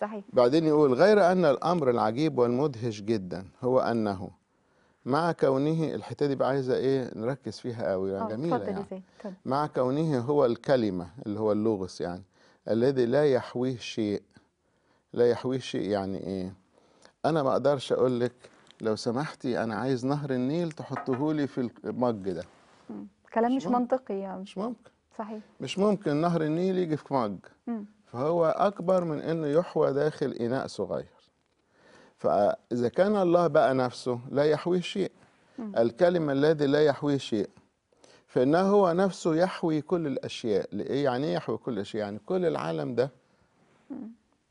صحيح بعدين يقول غير أن الأمر العجيب والمدهش جدا هو أنه مع كونه الحته دي بقى عايزه ايه نركز فيها قوي يعني آه، جميله يعني مع كونه هو الكلمه اللي هو اللغس يعني الذي لا يحويه شيء لا يحويه شيء يعني ايه انا ما اقدرش اقول لك لو سمحتي انا عايز نهر النيل تحطه لي في المج ده كلام مش, مش منطقي يعني مش ممكن صحيح مش ممكن نهر النيل يجي في مج فهو أكبر من أنه يحوى داخل إناء صغير فإذا كان الله بقى نفسه لا يحويه شيء الكلمة الذي لا يحويه شيء فإنه هو نفسه يحوي كل الأشياء يعني إيه يحوي كل الأشياء يعني كل العالم ده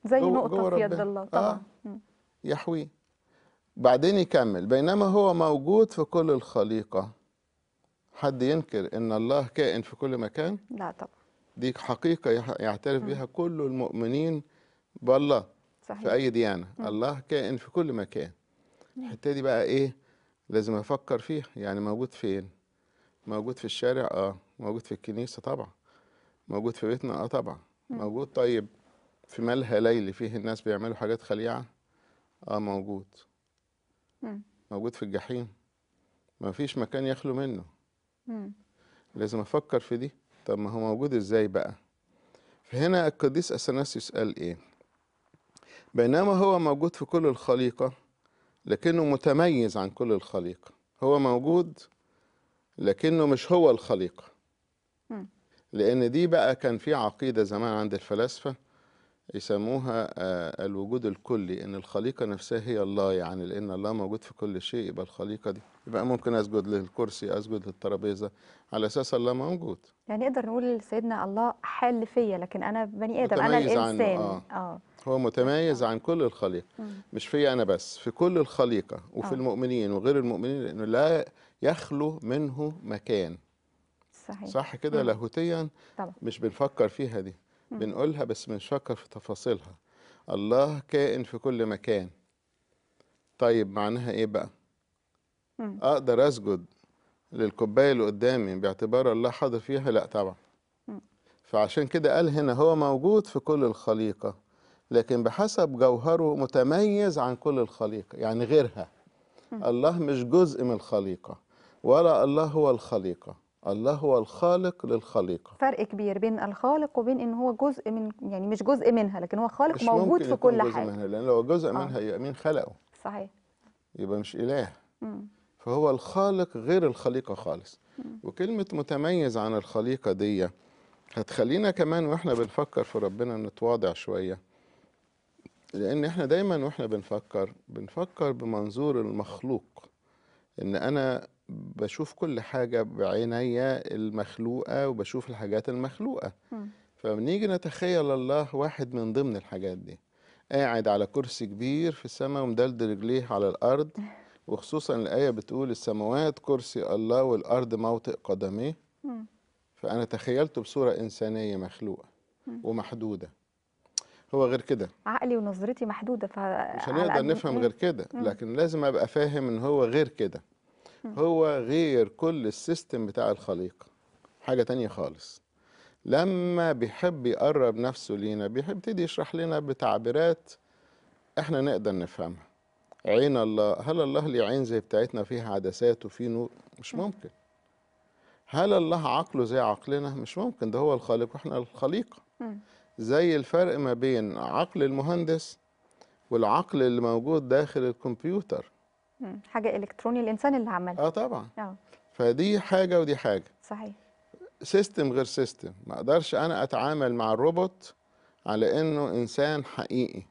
زي نقطة في يد الله آه. طبعا آه يحويه بعدين يكمل بينما هو موجود في كل الخليقة حد ينكر إن الله كائن في كل مكان لا طبعا دي حقيقة يعترف بها كل المؤمنين بالله صحيح. في أي ديانة م. الله كائن في كل مكان الحتة دي بقى إيه لازم أفكر فيها يعني موجود فين موجود في الشارع آه موجود في الكنيسة طبعا موجود في بيتنا آه طبعا م. موجود طيب في مالها ليلي فيه الناس بيعملوا حاجات خليعة آه موجود م. موجود في الجحيم ما فيش مكان يخلو منه لازم أفكر في دي طب ما هو موجود ازاي بقى فهنا القديس اثناسيوس قال ايه بينما هو موجود في كل الخليقه لكنه متميز عن كل الخليقه هو موجود لكنه مش هو الخليقه لان دي بقى كان في عقيده زمان عند الفلاسفه يسموها آه، الوجود الكلي ان الخليقه نفسها هي الله يعني لان الله موجود في كل شيء يبقى الخليقه دي يبقى ممكن اسجد للكرسي اسجد للترابيزه على اساس الله موجود يعني نقدر نقول سيدنا الله حال فيا لكن انا بني ادم انا الانسان آه. آه. هو متميز آه. عن كل الخليقه مش فيا انا بس في كل الخليقه وفي آه. المؤمنين وغير المؤمنين لانه لا يخلو منه مكان صحيح صح كده لاهوتيا مش بنفكر فيها دي بنقولها بس بنشكر في تفاصيلها الله كائن في كل مكان طيب معناها ايه بقى مم. اقدر اسجد للكوبايه اللي قدامي باعتبار الله حاضر فيها لا طبعا مم. فعشان كده قال هنا هو موجود في كل الخليقه لكن بحسب جوهره متميز عن كل الخليقه يعني غيرها مم. الله مش جزء من الخليقه ولا الله هو الخليقه الله هو الخالق للخليقه فرق كبير بين الخالق وبين ان هو جزء من يعني مش جزء منها لكن هو خالق موجود في كل جزء حاجه منها لان لو جزء آه. منها يبقى مين خلقه صحيح يبقى مش اله مم. فهو الخالق غير الخليقه خالص مم. وكلمه متميز عن الخليقه دي هتخلينا كمان واحنا بنفكر في ربنا نتواضع شويه لان احنا دايما واحنا بنفكر بنفكر بمنظور المخلوق ان انا بشوف كل حاجة بعينيا المخلوقة وبشوف الحاجات المخلوقة فبنيجي نتخيل الله واحد من ضمن الحاجات دي قاعد على كرسي كبير في السماء ومدلدل رجليه على الأرض وخصوصا الآية بتقول السماوات كرسي الله والأرض موطئ قدميه فأنا تخيلته بصورة إنسانية مخلوقة ومحدودة هو غير كده عقلي ونظرتي محدودة ف... مش هنقدر نفهم غير كده لكن لازم أبقى فاهم إن هو غير كده هو غير كل السيستم بتاع الخليقه حاجه تانية خالص لما بيحب يقرب نفسه لينا بيبتدي يشرح لنا بتعبيرات احنا نقدر نفهمها عين الله هل الله ليه عين زي بتاعتنا فيها عدسات وفيه نور مش ممكن هل الله عقله زي عقلنا مش ممكن ده هو الخالق واحنا الخليقه زي الفرق ما بين عقل المهندس والعقل اللي موجود داخل الكمبيوتر حاجه الكتروني الانسان اللي عملها اه طبعا اه فدي حاجه ودي حاجه صحيح سيستم غير سيستم ما اقدرش انا اتعامل مع الروبوت على انه انسان حقيقي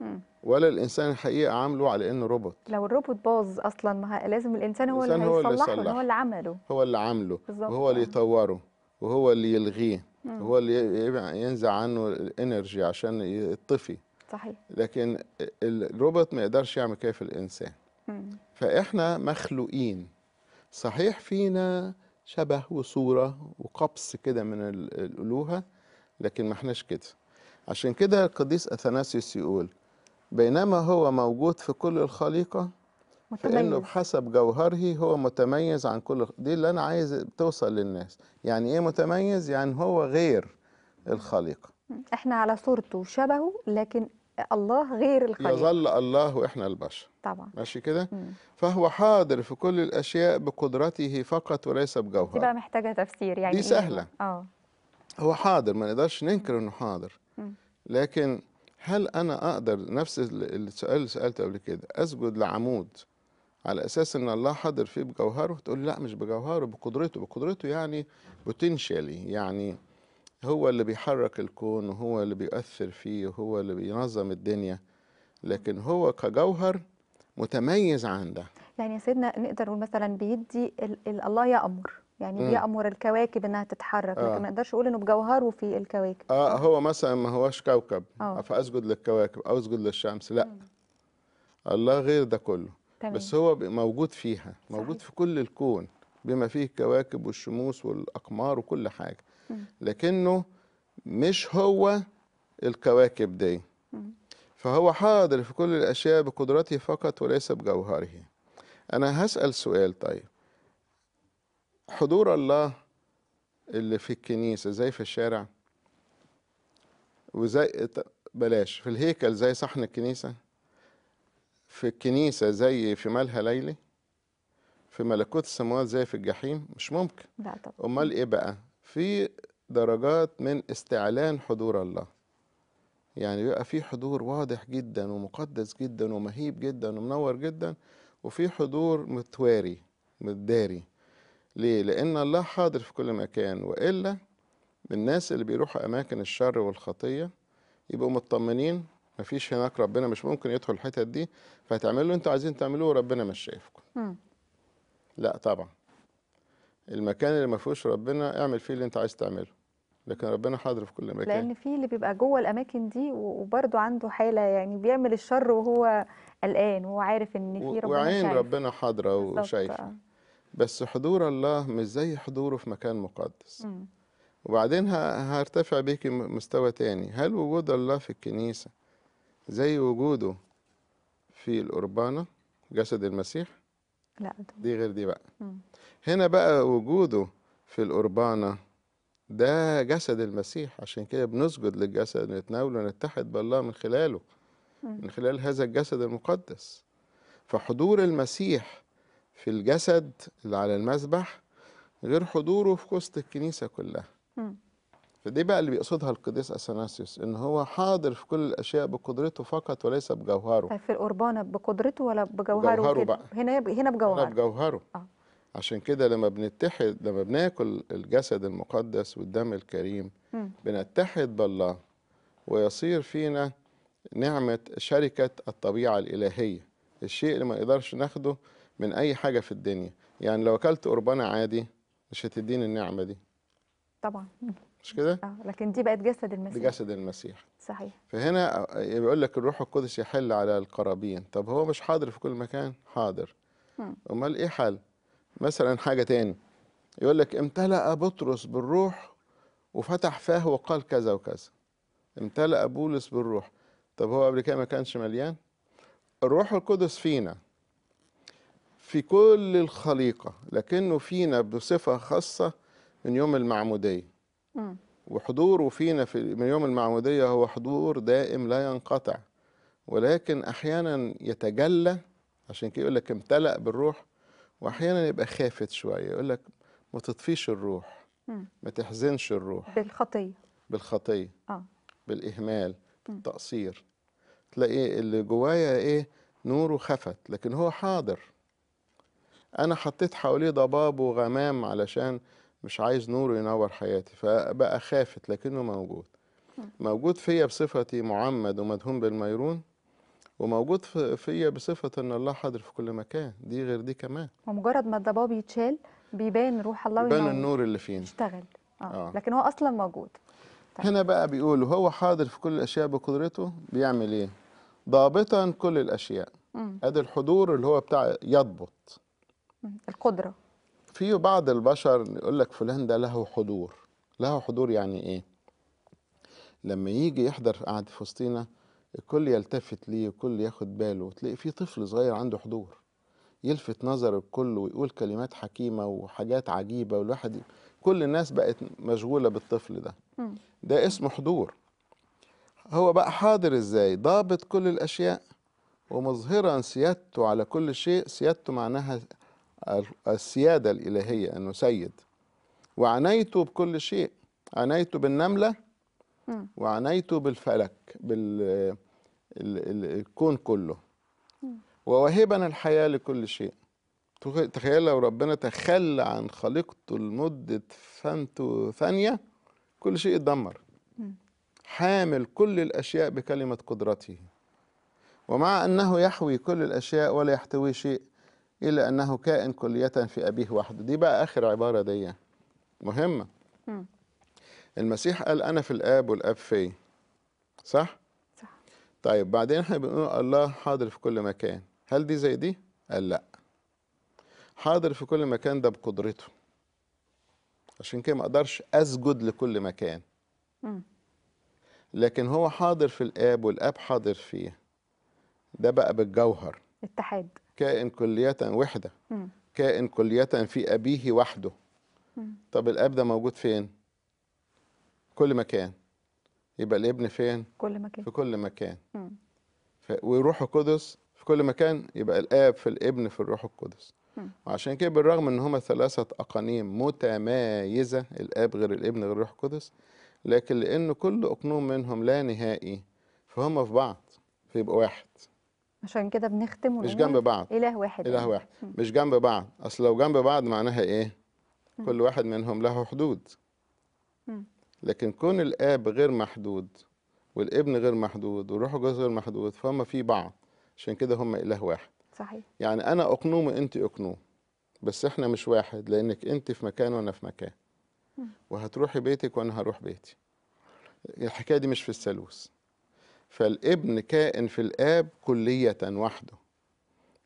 مم. ولا الانسان الحقيقي عامله على انه روبوت لو الروبوت باظ اصلا ما لازم الانسان هو الإنسان اللي يصلحه هو اللي عمله هو اللي عامله وهو اللي آه. يطوره وهو اللي يلغيه وهو اللي ينزع عنه الانرجي عشان يطفي صحيح لكن الروبوت ما يقدرش يعمل كيف الانسان فإحنا مخلوقين صحيح فينا شبه وصورة وقبس كده من الألوهة لكن ما احناش كده عشان كده القديس أثناسيوس يقول بينما هو موجود في كل الخليقة متميز. فإنه بحسب جوهره هو متميز عن كل دي اللي أنا عايز توصل للناس يعني إيه متميز؟ يعني هو غير الخليقة احنا على صورته شبهه لكن الله غير الخليق يظل الله واحنا البشر طبعا ماشي كده فهو حاضر في كل الاشياء بقدرته فقط وليس بجوهر دي بقى محتاجه تفسير يعني دي إيه؟ سهله اه هو حاضر ما نقدرش ننكر انه حاضر لكن هل انا اقدر نفس السؤال اللي سالته قبل كده اسجد لعمود على اساس ان الله حاضر فيه بجوهره تقول لا مش بجوهره بقدرته بقدرته يعني بوتنشالي يعني هو اللي بيحرك الكون وهو اللي بيؤثر فيه وهو اللي بينظم الدنيا لكن هو كجوهر متميز عن ده يعني يا سيدنا نقدر نقول مثلا بيدي ال ال الله يأمر يعني م. بيأمر الكواكب انها تتحرك آه. لكن ما نقدرش نقول انه بجوهره في الكواكب اه هو مثلا ما هوش كوكب آه. فاسجد للكواكب او اسجد للشمس لا م. الله غير ده كله تمام. بس هو موجود فيها موجود صحيح. في كل الكون بما فيه الكواكب والشموس والاقمار وكل حاجه لكنه مش هو الكواكب دي فهو حاضر في كل الأشياء بقدرته فقط وليس بجوهره أنا هسأل سؤال طيب حضور الله اللي في الكنيسة زي في الشارع وزي بلاش في الهيكل زي صحن الكنيسة في الكنيسة زي في مالها ليلي في ملكوت السماوات زي في الجحيم مش ممكن لا طبعا أمال إيه بقى في درجات من استعلان حضور الله يعني بيبقى في حضور واضح جدا ومقدس جدا ومهيب جدا ومنور جدا وفي حضور متواري متداري ليه؟ لأن الله حاضر في كل مكان وإلا الناس اللي بيروحوا أماكن الشر والخطية يبقوا مطمنين مفيش هناك ربنا مش ممكن يدخل الحتت دي فهتعملوا اللي انتوا عايزين تعملوه وربنا مش شايفكم. لا طبعا المكان اللي ما فيهوش ربنا اعمل فيه اللي انت عايز تعمله لكن ربنا حاضر في كل مكان لان في اللي بيبقى جوه الاماكن دي وبرده عنده حاله يعني بيعمل الشر وهو قلقان وهو عارف ان في ربنا وعين شايف. ربنا حاضره وشايفه بس حضور الله مش زي حضوره في مكان مقدس م. وبعدين هرتفع بيكي مستوى تاني هل وجود الله في الكنيسه زي وجوده في القربانه جسد المسيح لا دي غير دي بقى مم. هنا بقى وجوده في القربانة ده جسد المسيح عشان كده بنسجد للجسد نتناوله ونتحد بالله من خلاله مم. من خلال هذا الجسد المقدس فحضور المسيح في الجسد اللي على المذبح غير حضوره في وسط الكنيسة كلها مم. فدي بقى اللي بيقصدها القديس اثناسيوس ان هو حاضر في كل الاشياء بقدرته فقط وليس بجوهره في القربانه بقدرته ولا بجوهره, بجوهره بقى. هنا هنا بجوهره هنا بجوهره آه. عشان كده لما بنتحد لما بناكل الجسد المقدس والدم الكريم م. بنتحد بالله ويصير فينا نعمه شركه الطبيعه الالهيه الشيء اللي ما نقدرش ناخده من اي حاجه في الدنيا يعني لو اكلت قربانه عادي مش هتديني النعمه دي طبعا مش كده؟ اه لكن دي بقت جسد المسيح جسد المسيح صحيح فهنا بيقول لك الروح القدس يحل على القرابين طب هو مش حاضر في كل مكان حاضر امال ايه حل مثلا حاجه ثاني يقول لك امتلأ بطرس بالروح وفتح فاه وقال كذا وكذا امتلأ بولس بالروح طب هو قبل كده ما كانش مليان الروح القدس فينا في كل الخليقة لكنه فينا بصفة خاصة من يوم المعمودية وحضوره فينا في من يوم المعمودية هو حضور دائم لا ينقطع ولكن أحيانا يتجلى عشان كده يقول لك امتلأ بالروح وأحيانا يبقى خافت شوية يقول لك ما تطفيش الروح ما تحزنش الروح بالخطية بالخطية آه. بالإهمال بالتقصير تلاقي اللي جوايا إيه نوره خفت لكن هو حاضر أنا حطيت حواليه ضباب وغمام علشان مش عايز نوره ينور حياتي فبقى خافت لكنه موجود موجود فيا بصفتي معمد ومدهون بالميرون وموجود فيا بصفة ان الله حاضر في كل مكان دي غير دي كمان ومجرد ما الضباب يتشال بيبان روح الله بيبان النور اللي فينا يشتغل آه. آه. لكن هو اصلا موجود طيب. هنا بقى بيقول هو حاضر في كل الاشياء بقدرته بيعمل ايه ضابطا كل الاشياء ادي الحضور اللي هو بتاع يضبط القدره في بعض البشر يقول لك فلان ده له حضور له حضور يعني ايه لما يجي يحضر قعدة فسطينا الكل يلتفت ليه والكل ياخد باله تلاقي في طفل صغير عنده حضور يلفت نظر الكل ويقول كلمات حكيمة وحاجات عجيبة والواحد كل الناس بقت مشغولة بالطفل ده ده اسمه حضور هو بقى حاضر ازاي ضابط كل الأشياء ومظهرا سيادته على كل شيء سيادته معناها السيادة الإلهية أنه سيد وعنيت بكل شيء عنيت بالنملة وعنيت بالفلك بال الكون كله ووهبنا الحياة لكل شيء تخيل لو ربنا تخلى عن خليقته لمدة فانتو ثانية كل شيء اتدمر حامل كل الأشياء بكلمة قدرته ومع أنه يحوي كل الأشياء ولا يحتوي شيء إلا أنه كائن كلية في أبيه وحده دي بقى آخر عبارة دي مهمة المسيح قال أنا في الآب والآب في صح؟ صح طيب بعدين احنا بنقول الله حاضر في كل مكان هل دي زي دي؟ قال لأ حاضر في كل مكان ده بقدرته عشان كده ما اقدرش اسجد لكل مكان م. لكن هو حاضر في الاب والاب حاضر فيه ده بقى بالجوهر اتحاد كائن كلية وحدة كائن كلية في أبيه وحده طب الأب ده موجود فين؟ كل مكان يبقى الابن فين؟ كل مكان في كل مكان ف... ويروح القدس في كل مكان يبقى الآب في الابن في الروح القدس وعشان كده بالرغم ان هما ثلاثة أقانيم متمايزة الآب غير الابن غير الروح القدس لكن لأن كل أقنوم منهم لا نهائي فهم في بعض فيبقى واحد عشان كده بنختم مش جنب بعض اله واحد اله يعني. واحد م. مش جنب بعض اصل لو جنب بعض معناها ايه كل واحد منهم له حدود لكن كون الاب غير محدود والابن غير محدود والروح القدس غير محدود فهم في بعض عشان كده هم اله واحد صحيح يعني انا اقنوم وانت اقنوم بس احنا مش واحد لانك انت في مكان وانا في مكان وهتروحي بيتك وانا هروح بيتي الحكايه دي مش في الثالوث فالابن كائن في الاب كليه وحده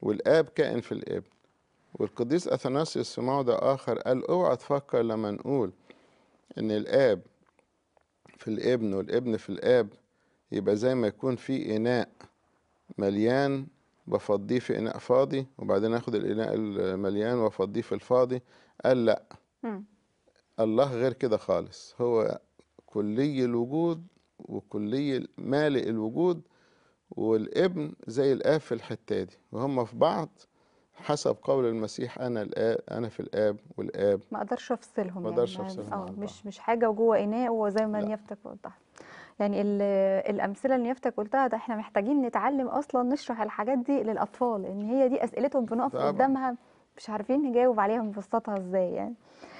والاب كائن في الابن والقديس اثناسيوس في موضع اخر قال اوعى تفكر لما نقول ان الاب في الابن والابن في الاب يبقى زي ما يكون في اناء مليان بفضيه في اناء فاضي وبعدين اخد الاناء المليان وافضيه في الفاضي قال لا الله غير كده خالص هو كلي الوجود وكلي مالئ الوجود والابن زي الاب في الحته دي وهم في بعض حسب قول المسيح انا الاب انا في الاب والاب ما اقدرش افصلهم ما اقدرش يعني افصلهم اه مش مش حاجه وجوه اناء وزي ما نيافتك وضحت يعني الامثله اللي نيافتك قلتها ده احنا محتاجين نتعلم اصلا نشرح الحاجات دي للاطفال ان هي دي اسئلتهم بنقف قدامها مش عارفين نجاوب عليها نبسطها ازاي يعني